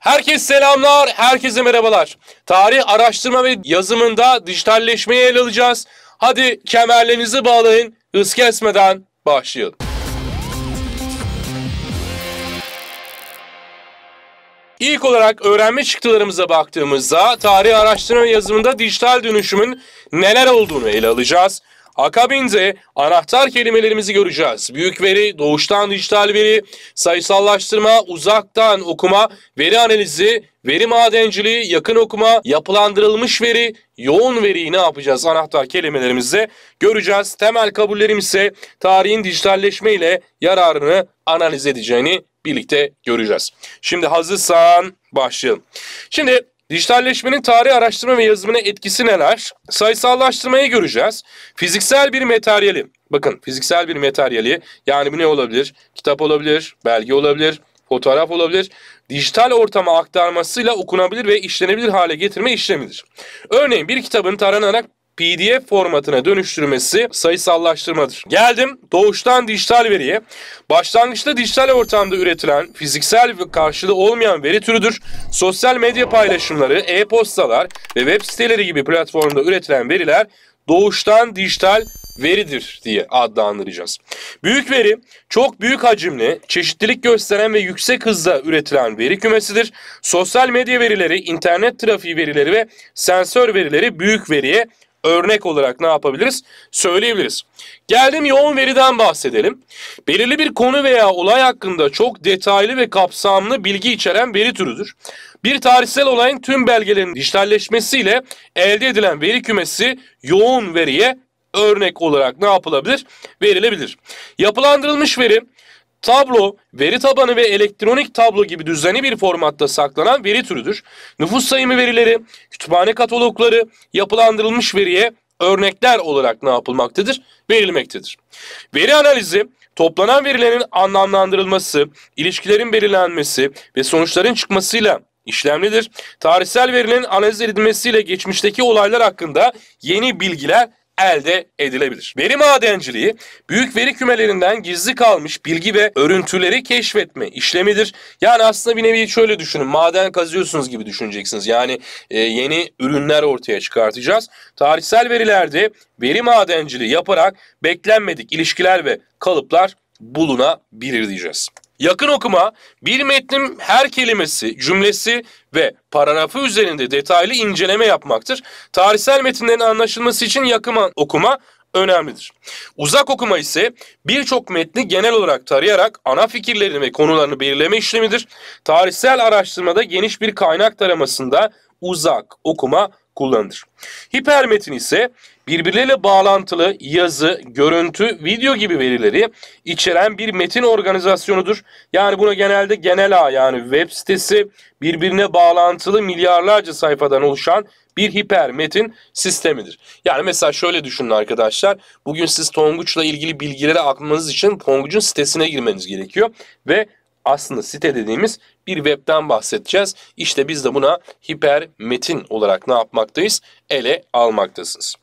Herkes selamlar, herkese merhabalar. Tarih araştırma ve yazımında dijitalleşmeyi ele alacağız. Hadi kemerlerinizi bağlayın, hız kesmeden başlayalım. İlk olarak öğrenme çıktılarımıza baktığımızda tarih araştırma yazımında dijital dönüşümün neler olduğunu ele alacağız. Akabinde anahtar kelimelerimizi göreceğiz. Büyük veri, doğuştan dijital veri, sayısallaştırma, uzaktan okuma, veri analizi, veri madenciliği, yakın okuma, yapılandırılmış veri, yoğun veriyi ne yapacağız anahtar kelimelerimizi göreceğiz. Temel kabullerim ise tarihin dijitalleşme ile yararını analiz edeceğini birlikte göreceğiz. Şimdi hazırsan başlayalım. Şimdi Dijitalleşmenin tarih araştırma ve yazımına etkisi neler? Sayısallaştırmayı göreceğiz. Fiziksel bir materyali, bakın fiziksel bir materyali yani bu ne olabilir? Kitap olabilir, belge olabilir, fotoğraf olabilir. Dijital ortama aktarmasıyla okunabilir ve işlenebilir hale getirme işlemidir. Örneğin bir kitabın taranarak PDF formatına dönüştürmesi sayısallaştırmadır. Geldim doğuştan dijital veriye. Başlangıçta dijital ortamda üretilen fiziksel ve karşılığı olmayan veri türüdür. Sosyal medya paylaşımları, e-postalar ve web siteleri gibi platformda üretilen veriler doğuştan dijital veridir diye adlandıracağız. Büyük veri çok büyük hacimli, çeşitlilik gösteren ve yüksek hızda üretilen veri kümesidir. Sosyal medya verileri, internet trafiği verileri ve sensör verileri büyük veriye örnek olarak ne yapabiliriz? Söyleyebiliriz. Geldim yoğun veriden bahsedelim. Belirli bir konu veya olay hakkında çok detaylı ve kapsamlı bilgi içeren veri türüdür. Bir tarihsel olayın tüm belgelerinin dijitalleşmesiyle elde edilen veri kümesi yoğun veriye örnek olarak ne yapılabilir? Verilebilir. Yapılandırılmış veri Tablo, veri tabanı ve elektronik tablo gibi düzenli bir formatta saklanan veri türüdür. Nüfus sayımı verileri, kütüphane katalogları yapılandırılmış veriye örnekler olarak ne yapılmaktadır? Verilmektedir. Veri analizi, toplanan verilerin anlamlandırılması, ilişkilerin belirlenmesi ve sonuçların çıkmasıyla işlemlidir. Tarihsel verilerin analiz edilmesiyle geçmişteki olaylar hakkında yeni bilgiler elde edilebilir. Veri madenciliği büyük veri kümelerinden gizli kalmış bilgi ve örüntüleri keşfetme işlemidir. Yani aslında bir nevi şöyle düşünün. Maden kazıyorsunuz gibi düşüneceksiniz. Yani e, yeni ürünler ortaya çıkartacağız. Tarihsel verilerde veri madenciliği yaparak beklenmedik ilişkiler ve kalıplar bulunabilir diyeceğiz. Yakın okuma bir metnin her kelimesi, cümlesi ve paragrafı üzerinde detaylı inceleme yapmaktır. Tarihsel metinlerin anlaşılması için yakın okuma önemlidir. Uzak okuma ise birçok metni genel olarak tarayarak ana fikirlerini ve konularını belirleme işlemidir. Tarihsel araştırmada geniş bir kaynak taramasında uzak okuma kullanılır. Hipermetin ise birbirleriyle bağlantılı yazı, görüntü, video gibi verileri içeren bir metin organizasyonudur. Yani buna genelde genel ağ yani web sitesi birbirine bağlantılı milyarlarca sayfadan oluşan bir hiper metin sistemidir. Yani mesela şöyle düşünün arkadaşlar. Bugün siz Tonguç'la ilgili bilgileri almanız için Tonguç'un sitesine girmeniz gerekiyor ve aslında site dediğimiz bir webten bahsedeceğiz. İşte biz de buna hiper metin olarak ne yapmaktayız? Ele almaktasınız.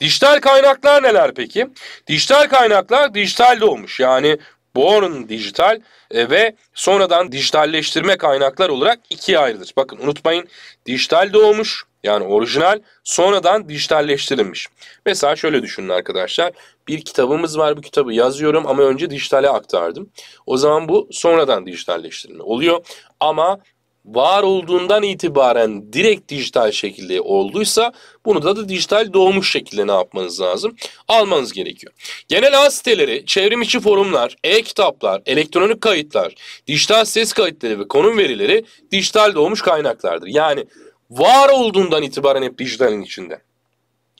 Dijital kaynaklar neler peki? Dijital kaynaklar dijital doğmuş. Yani born dijital e, ve sonradan dijitalleştirme kaynaklar olarak ikiye ayrılır. Bakın unutmayın dijital doğmuş yani orijinal sonradan dijitalleştirilmiş. Mesela şöyle düşünün arkadaşlar. Bir kitabımız var bu kitabı yazıyorum ama önce dijitale aktardım. O zaman bu sonradan dijitalleştirilme oluyor. Ama var olduğundan itibaren direkt dijital şekilde olduysa bunu da, da dijital doğmuş şekilde ne yapmanız lazım? Almanız gerekiyor. Genel ağ siteleri, çevrim içi forumlar, e-kitaplar, elektronik kayıtlar, dijital ses kayıtları ve konum verileri dijital doğmuş kaynaklardır. Yani var olduğundan itibaren hep dijitalin içinde.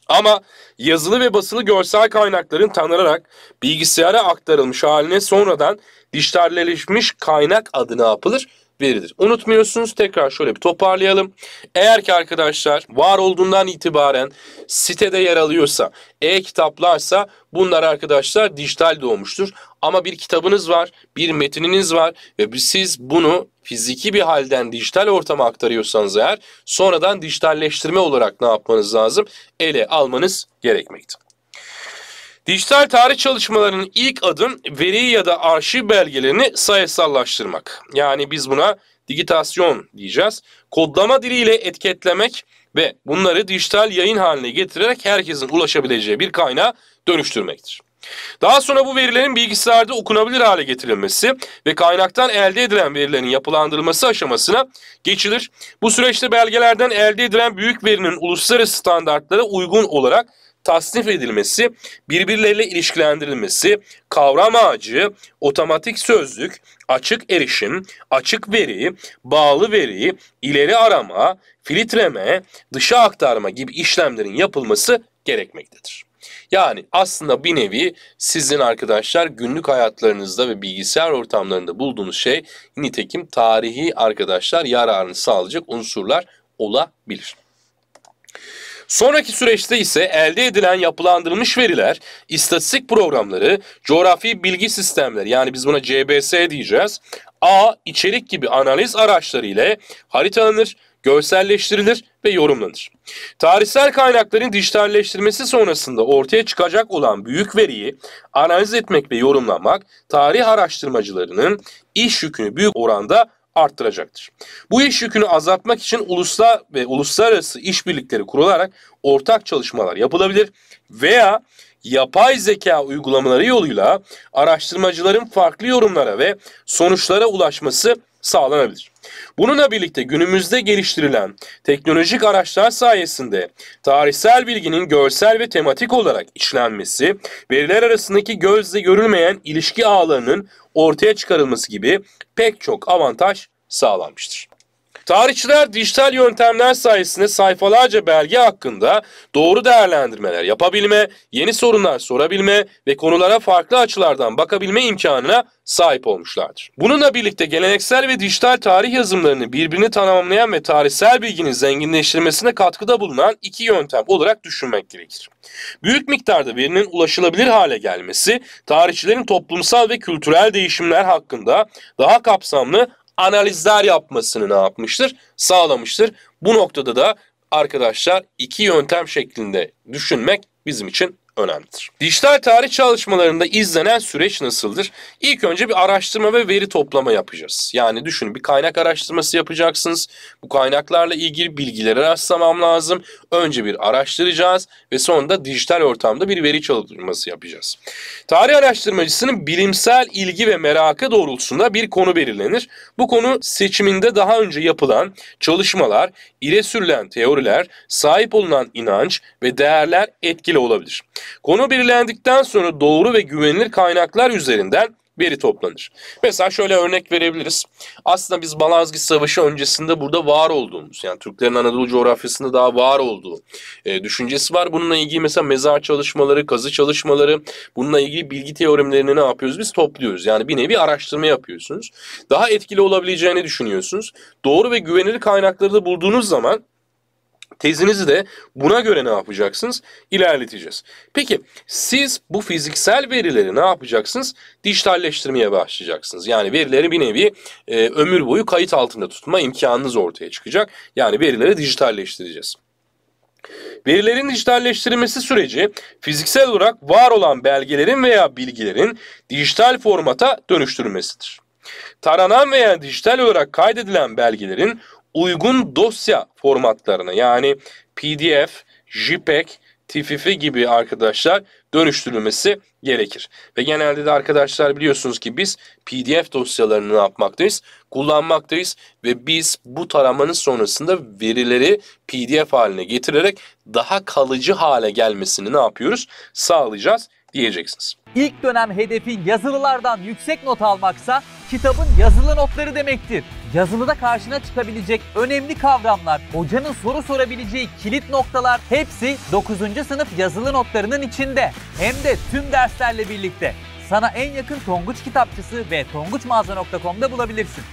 Ama yazılı ve basılı görsel kaynakların tanınarak bilgisayara aktarılmış haline sonradan dijitalleşmiş kaynak adı yapılır? verilir. Unutmuyorsunuz tekrar şöyle bir toparlayalım. Eğer ki arkadaşlar var olduğundan itibaren sitede yer alıyorsa, e-kitaplarsa bunlar arkadaşlar dijital doğmuştur. Ama bir kitabınız var, bir metininiz var ve siz bunu fiziki bir halden dijital ortama aktarıyorsanız eğer sonradan dijitalleştirme olarak ne yapmanız lazım? Ele almanız gerekmektedir. Dijital tarih çalışmalarının ilk adım veri ya da arşiv belgelerini sayısallaştırmak. Yani biz buna digitasyon diyeceğiz. Kodlama diliyle etiketlemek ve bunları dijital yayın haline getirerek herkesin ulaşabileceği bir kaynağa dönüştürmektir. Daha sonra bu verilerin bilgisayarda okunabilir hale getirilmesi ve kaynaktan elde edilen verilerin yapılandırılması aşamasına geçilir. Bu süreçte belgelerden elde edilen büyük verinin uluslararası standartlara uygun olarak tasnif edilmesi, birbirleriyle ilişkilendirilmesi, kavram ağacı, otomatik sözlük, açık erişim, açık veri, bağlı veri, ileri arama, filtreme, dışa aktarma gibi işlemlerin yapılması gerekmektedir. Yani aslında bir nevi sizin arkadaşlar günlük hayatlarınızda ve bilgisayar ortamlarında bulduğunuz şey nitekim tarihi arkadaşlar yararını sağlayacak unsurlar olabilir. Sonraki süreçte ise elde edilen yapılandırılmış veriler, istatistik programları, coğrafi bilgi sistemleri yani biz buna CBS diyeceğiz. A, içerik gibi analiz araçları ile haritalanır, görselleştirilir ve yorumlanır. Tarihsel kaynakların dijitalleştirmesi sonrasında ortaya çıkacak olan büyük veriyi analiz etmek ve yorumlamak tarih araştırmacılarının iş yükünü büyük oranda arttıracaktır. Bu iş yükünü azaltmak için ulusal ve uluslararası işbirlikleri kurularak ortak çalışmalar yapılabilir veya yapay zeka uygulamaları yoluyla araştırmacıların farklı yorumlara ve sonuçlara ulaşması sağlanabilir. Bununla birlikte günümüzde geliştirilen teknolojik araçlar sayesinde tarihsel bilginin görsel ve tematik olarak işlenmesi, veriler arasındaki gözle görülmeyen ilişki ağlarının ortaya çıkarılması gibi pek çok avantaj sağlanmıştır. Tarihçiler dijital yöntemler sayesinde sayfalarca belge hakkında doğru değerlendirmeler yapabilme, yeni sorunlar sorabilme ve konulara farklı açılardan bakabilme imkanına sahip olmuşlardır. Bununla birlikte geleneksel ve dijital tarih yazımlarını birbirini tamamlayan ve tarihsel bilginin zenginleştirmesine katkıda bulunan iki yöntem olarak düşünmek gerekir. Büyük miktarda verinin ulaşılabilir hale gelmesi, tarihçilerin toplumsal ve kültürel değişimler hakkında daha kapsamlı analizler yapmasını ne yapmıştır? Sağlamıştır. Bu noktada da arkadaşlar iki yöntem şeklinde düşünmek bizim için önemlidir. Dijital tarih çalışmalarında izlenen süreç nasıldır? İlk önce bir araştırma ve veri toplama yapacağız. Yani düşünün bir kaynak araştırması yapacaksınız. Bu kaynaklarla ilgili bilgileri rastlamam lazım. Önce bir araştıracağız ve sonunda dijital ortamda bir veri çalışması yapacağız. Tarih araştırmacısının bilimsel ilgi ve merakı doğrultusunda bir konu belirlenir. Bu konu seçiminde daha önce yapılan çalışmalar, ile sürülen teoriler, sahip olunan inanç ve değerler etkili olabilir. Konu belirlendikten sonra doğru ve güvenilir kaynaklar üzerinden veri toplanır. Mesela şöyle örnek verebiliriz. Aslında biz Malazgirt Savaşı öncesinde burada var olduğumuz, yani Türklerin Anadolu coğrafyasında daha var olduğu e, düşüncesi var. Bununla ilgili mesela mezar çalışmaları, kazı çalışmaları, bununla ilgili bilgi teoremlerini ne yapıyoruz? Biz topluyoruz. Yani bir nevi araştırma yapıyorsunuz. Daha etkili olabileceğini düşünüyorsunuz. Doğru ve güvenilir kaynakları da bulduğunuz zaman Tezinizi de buna göre ne yapacaksınız? İlerleteceğiz. Peki siz bu fiziksel verileri ne yapacaksınız? Dijitalleştirmeye başlayacaksınız. Yani verileri bir nevi e, ömür boyu kayıt altında tutma imkanınız ortaya çıkacak. Yani verileri dijitalleştireceğiz. Verilerin dijitalleştirilmesi süreci fiziksel olarak var olan belgelerin veya bilgilerin dijital formata dönüştürülmesidir. Taranan veya dijital olarak kaydedilen belgelerin uygun dosya formatlarını yani PDF, JPEG, TFF gibi arkadaşlar dönüştürülmesi gerekir. Ve genelde de arkadaşlar biliyorsunuz ki biz PDF dosyalarını yapmaktayız? Kullanmaktayız ve biz bu taramanın sonrasında verileri PDF haline getirerek daha kalıcı hale gelmesini ne yapıyoruz? Sağlayacağız diyeceksiniz. İlk dönem hedefi yazılılardan yüksek not almaksa kitabın yazılı notları demektir yazılıda karşına çıkabilecek önemli kavramlar, hocanın soru sorabileceği kilit noktalar hepsi 9. sınıf yazılı notlarının içinde. Hem de tüm derslerle birlikte. Sana en yakın Tonguç kitapçısı ve tonguçmağaza.com'da bulabilirsin.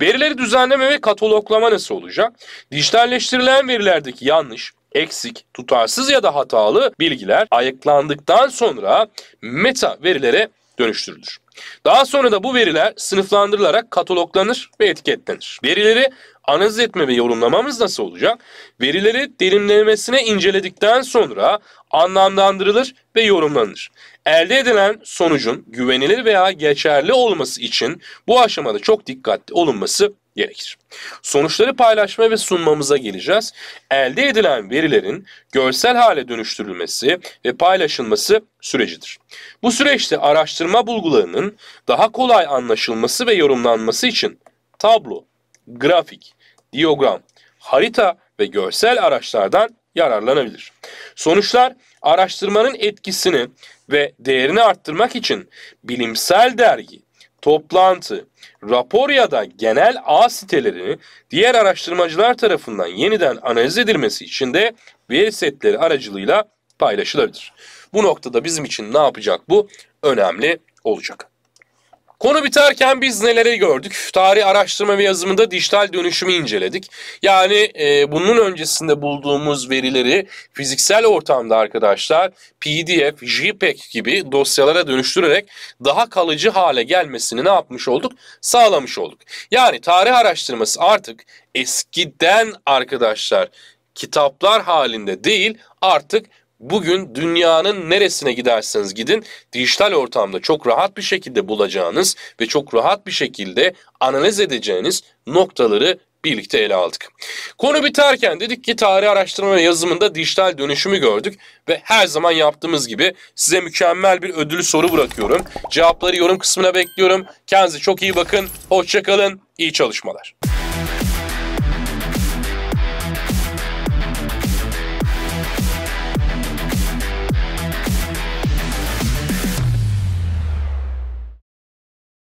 Verileri düzenleme ve kataloglama nasıl olacak? Dijitalleştirilen verilerdeki yanlış, eksik, tutarsız ya da hatalı bilgiler ayıklandıktan sonra meta verilere dönüştürülür. Daha sonra da bu veriler sınıflandırılarak kataloglanır ve etiketlenir. Verileri analiz etme ve yorumlamamız nasıl olacak? Verileri derinlemesine inceledikten sonra anlamlandırılır ve yorumlanır. Elde edilen sonucun güvenilir veya geçerli olması için bu aşamada çok dikkatli olunması gerekir. Sonuçları paylaşma ve sunmamıza geleceğiz. Elde edilen verilerin görsel hale dönüştürülmesi ve paylaşılması sürecidir. Bu süreçte araştırma bulgularının daha kolay anlaşılması ve yorumlanması için tablo, grafik, diyagram, harita ve görsel araçlardan yararlanabilir. Sonuçlar araştırmanın etkisini ve değerini arttırmak için bilimsel dergi toplantı, rapor ya da genel ağ sitelerini diğer araştırmacılar tarafından yeniden analiz edilmesi için de veri setleri aracılığıyla paylaşılabilir. Bu noktada bizim için ne yapacak bu? Önemli olacak. Konu biterken biz neleri gördük? Tarih araştırma ve yazımında dijital dönüşümü inceledik. Yani e, bunun öncesinde bulduğumuz verileri fiziksel ortamda arkadaşlar PDF, JPEG gibi dosyalara dönüştürerek daha kalıcı hale gelmesini ne yapmış olduk? Sağlamış olduk. Yani tarih araştırması artık eskiden arkadaşlar kitaplar halinde değil artık Bugün dünyanın neresine giderseniz gidin dijital ortamda çok rahat bir şekilde bulacağınız ve çok rahat bir şekilde analiz edeceğiniz noktaları birlikte ele aldık. Konu biterken dedik ki tarih araştırma ve yazımında dijital dönüşümü gördük ve her zaman yaptığımız gibi size mükemmel bir ödüllü soru bırakıyorum. Cevapları yorum kısmına bekliyorum. Kendinize çok iyi bakın. Hoşçakalın. İyi çalışmalar.